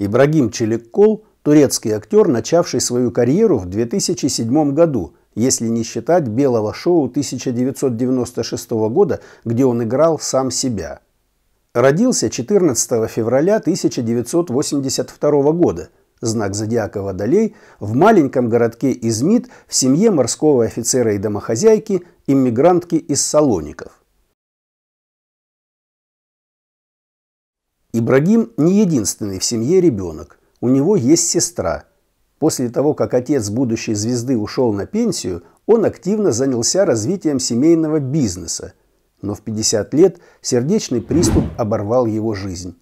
Ибрагим Челиккол – турецкий актер, начавший свою карьеру в 2007 году, если не считать белого шоу 1996 года, где он играл сам себя. Родился 14 февраля 1982 года, знак зодиака Водолей, в маленьком городке Измит в семье морского офицера и домохозяйки, иммигрантки из Салоников. Ибрагим не единственный в семье ребенок. У него есть сестра. После того, как отец будущей звезды ушел на пенсию, он активно занялся развитием семейного бизнеса. Но в 50 лет сердечный приступ оборвал его жизнь.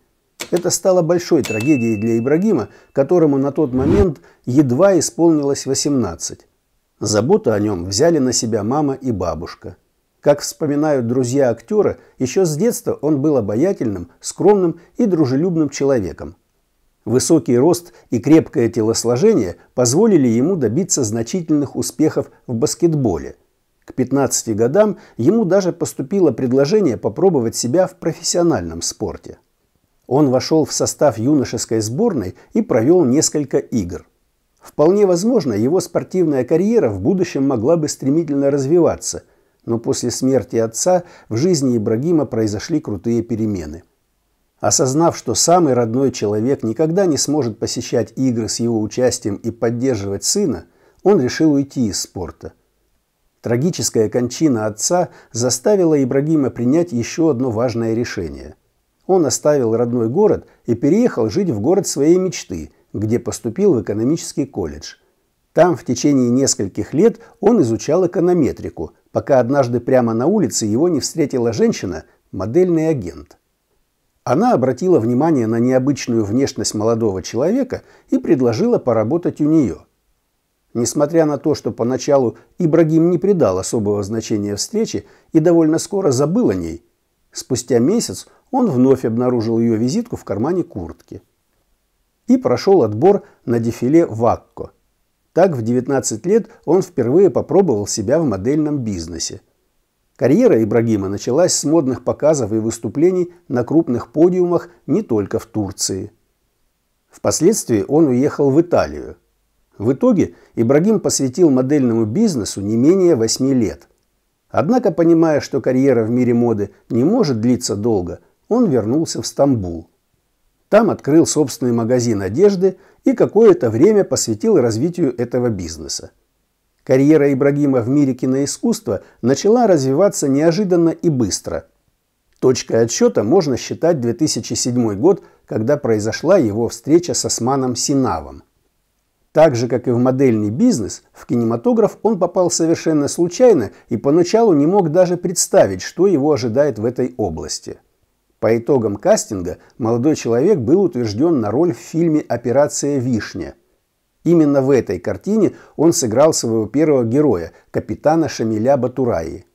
Это стало большой трагедией для Ибрагима, которому на тот момент едва исполнилось 18. Заботу о нем взяли на себя мама и бабушка – как вспоминают друзья актера, еще с детства он был обаятельным, скромным и дружелюбным человеком. Высокий рост и крепкое телосложение позволили ему добиться значительных успехов в баскетболе. К 15 годам ему даже поступило предложение попробовать себя в профессиональном спорте. Он вошел в состав юношеской сборной и провел несколько игр. Вполне возможно, его спортивная карьера в будущем могла бы стремительно развиваться – но после смерти отца в жизни Ибрагима произошли крутые перемены. Осознав, что самый родной человек никогда не сможет посещать игры с его участием и поддерживать сына, он решил уйти из спорта. Трагическая кончина отца заставила Ибрагима принять еще одно важное решение. Он оставил родной город и переехал жить в город своей мечты, где поступил в экономический колледж. Там в течение нескольких лет он изучал эконометрику – пока однажды прямо на улице его не встретила женщина, модельный агент. Она обратила внимание на необычную внешность молодого человека и предложила поработать у нее. Несмотря на то, что поначалу Ибрагим не придал особого значения встрече и довольно скоро забыл о ней, спустя месяц он вновь обнаружил ее визитку в кармане куртки. И прошел отбор на дефиле в Акко – так в 19 лет он впервые попробовал себя в модельном бизнесе. Карьера Ибрагима началась с модных показов и выступлений на крупных подиумах не только в Турции. Впоследствии он уехал в Италию. В итоге Ибрагим посвятил модельному бизнесу не менее 8 лет. Однако, понимая, что карьера в мире моды не может длиться долго, он вернулся в Стамбул – там открыл собственный магазин одежды и какое-то время посвятил развитию этого бизнеса. Карьера Ибрагима в мире киноискусства начала развиваться неожиданно и быстро. Точкой отсчета можно считать 2007 год, когда произошла его встреча с Османом Синавом. Так же, как и в модельный бизнес, в кинематограф он попал совершенно случайно и поначалу не мог даже представить, что его ожидает в этой области – по итогам кастинга молодой человек был утвержден на роль в фильме «Операция Вишня». Именно в этой картине он сыграл своего первого героя, капитана Шамиля Батураи.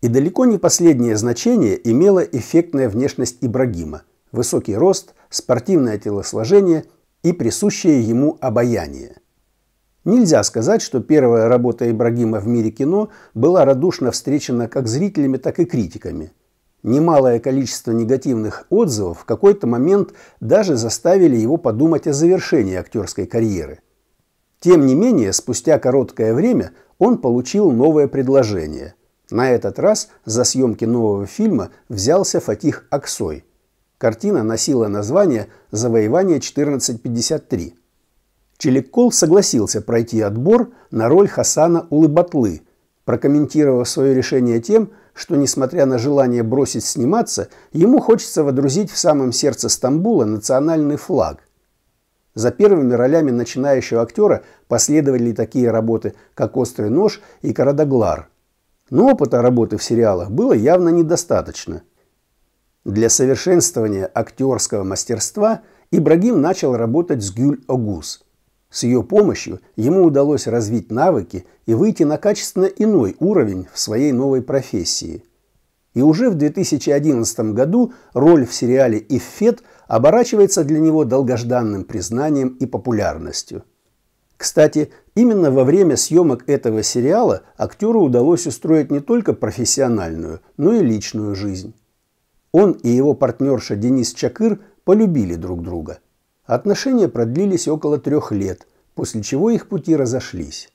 И далеко не последнее значение имела эффектная внешность Ибрагима – высокий рост, спортивное телосложение и присущее ему обаяние. Нельзя сказать, что первая работа Ибрагима в мире кино была радушно встречена как зрителями, так и критиками – Немалое количество негативных отзывов в какой-то момент даже заставили его подумать о завершении актерской карьеры. Тем не менее, спустя короткое время он получил новое предложение. На этот раз за съемки нового фильма взялся Фатих Аксой. Картина носила название «Завоевание 1453». Челиккол согласился пройти отбор на роль Хасана Улыбатлы, прокомментировав свое решение тем, что что, несмотря на желание бросить сниматься, ему хочется водрузить в самом сердце Стамбула национальный флаг. За первыми ролями начинающего актера последовали такие работы, как «Острый нож» и «Карадаглар». Но опыта работы в сериалах было явно недостаточно. Для совершенствования актерского мастерства Ибрагим начал работать с Гюль Огус – с ее помощью ему удалось развить навыки и выйти на качественно иной уровень в своей новой профессии. И уже в 2011 году роль в сериале «Иффет» оборачивается для него долгожданным признанием и популярностью. Кстати, именно во время съемок этого сериала актеру удалось устроить не только профессиональную, но и личную жизнь. Он и его партнерша Денис Чакыр полюбили друг друга – Отношения продлились около трех лет, после чего их пути разошлись.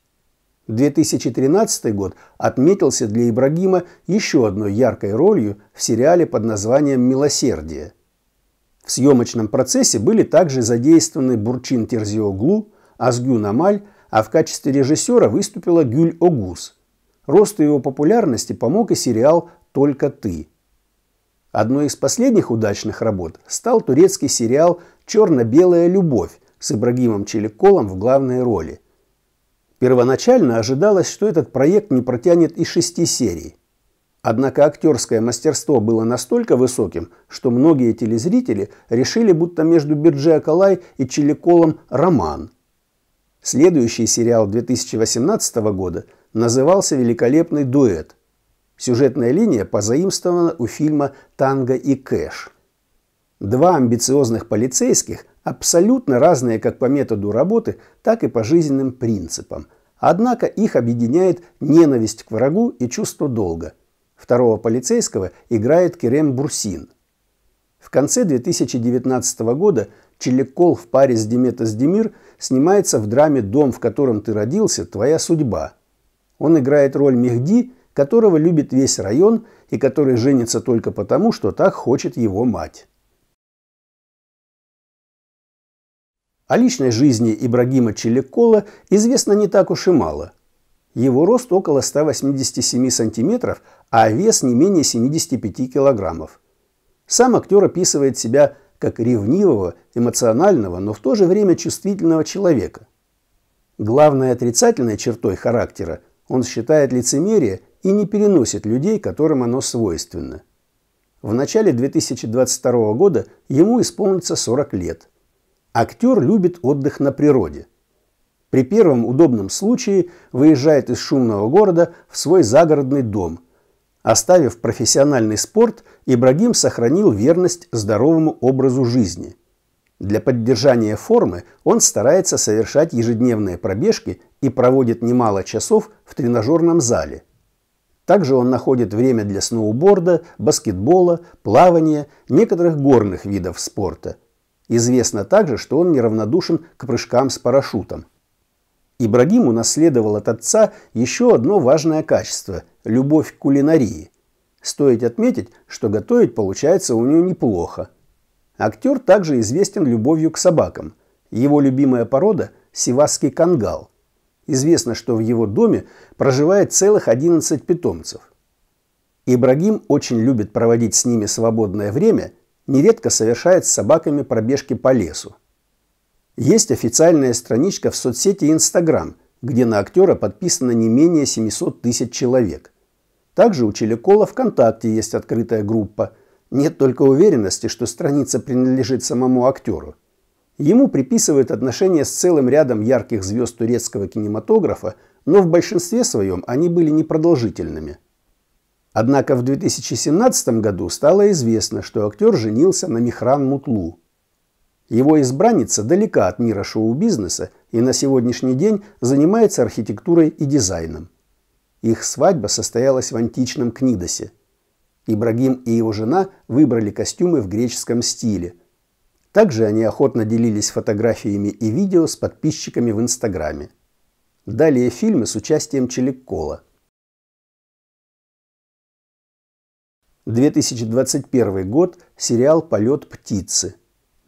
2013 год отметился для Ибрагима еще одной яркой ролью в сериале под названием «Милосердие». В съемочном процессе были также задействованы Бурчин Терзиоглу, Азгюн Амаль, а в качестве режиссера выступила Гюль Огус. Росту его популярности помог и сериал «Только ты». Одной из последних удачных работ стал турецкий сериал «Черно-белая любовь» с Ибрагимом Челиколом в главной роли. Первоначально ожидалось, что этот проект не протянет и шести серий. Однако актерское мастерство было настолько высоким, что многие телезрители решили, будто между Бирджи Акалай и Челиколом роман. Следующий сериал 2018 года назывался «Великолепный дуэт». Сюжетная линия позаимствована у фильма «Танго и Кэш». Два амбициозных полицейских, абсолютно разные как по методу работы, так и по жизненным принципам. Однако их объединяет ненависть к врагу и чувство долга. Второго полицейского играет Керем Бурсин. В конце 2019 года Челикол в паре с Деметос Демир снимается в драме «Дом, в котором ты родился. Твоя судьба». Он играет роль Мехди, которого любит весь район и который женится только потому, что так хочет его мать. О личной жизни Ибрагима Челекола известно не так уж и мало. Его рост около 187 сантиметров, а вес не менее 75 килограммов. Сам актер описывает себя как ревнивого, эмоционального, но в то же время чувствительного человека. Главной отрицательной чертой характера он считает лицемерие и не переносит людей, которым оно свойственно. В начале 2022 года ему исполнится 40 лет – Актер любит отдых на природе. При первом удобном случае выезжает из шумного города в свой загородный дом. Оставив профессиональный спорт, Ибрагим сохранил верность здоровому образу жизни. Для поддержания формы он старается совершать ежедневные пробежки и проводит немало часов в тренажерном зале – также он находит время для сноуборда, баскетбола, плавания, некоторых горных видов спорта. Известно также, что он неравнодушен к прыжкам с парашютом. Ибрагим унаследовал от отца еще одно важное качество – любовь к кулинарии. Стоит отметить, что готовить получается у него неплохо. Актер также известен любовью к собакам. Его любимая порода – сивасский кангал. Известно, что в его доме проживает целых 11 питомцев. Ибрагим очень любит проводить с ними свободное время – нередко совершает с собаками пробежки по лесу. Есть официальная страничка в соцсети Instagram, где на актера подписано не менее 700 тысяч человек. Также у Челякола ВКонтакте есть открытая группа. Нет только уверенности, что страница принадлежит самому актеру. Ему приписывают отношения с целым рядом ярких звезд турецкого кинематографа, но в большинстве своем они были непродолжительными – Однако в 2017 году стало известно, что актер женился на Михран Мутлу. Его избранница далека от мира шоу-бизнеса и на сегодняшний день занимается архитектурой и дизайном. Их свадьба состоялась в античном Книдосе. Ибрагим и его жена выбрали костюмы в греческом стиле. Также они охотно делились фотографиями и видео с подписчиками в Инстаграме. Далее фильмы с участием Челиккола – 2021 год – сериал «Полет птицы».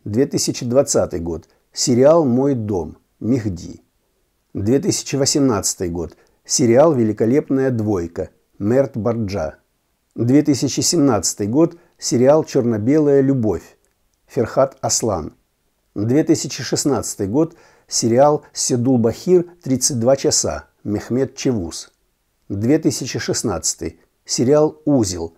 2020 год – сериал «Мой дом» Мехди. 2018 год – сериал «Великолепная двойка» Мерт Барджа. 2017 год – сериал «Черно-белая любовь» Ферхат Аслан. 2016 год – сериал «Седул Бахир. 32 часа» Мехмед Чевуз. 2016 сериал «Узел»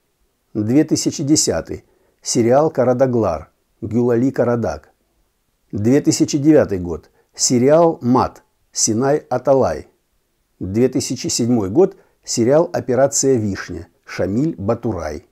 2010. Сериал «Карадаглар». Гюлали Карадак. 2009 год. Сериал «Мат». Синай Аталай. 2007 год. Сериал «Операция Вишня». Шамиль Батурай.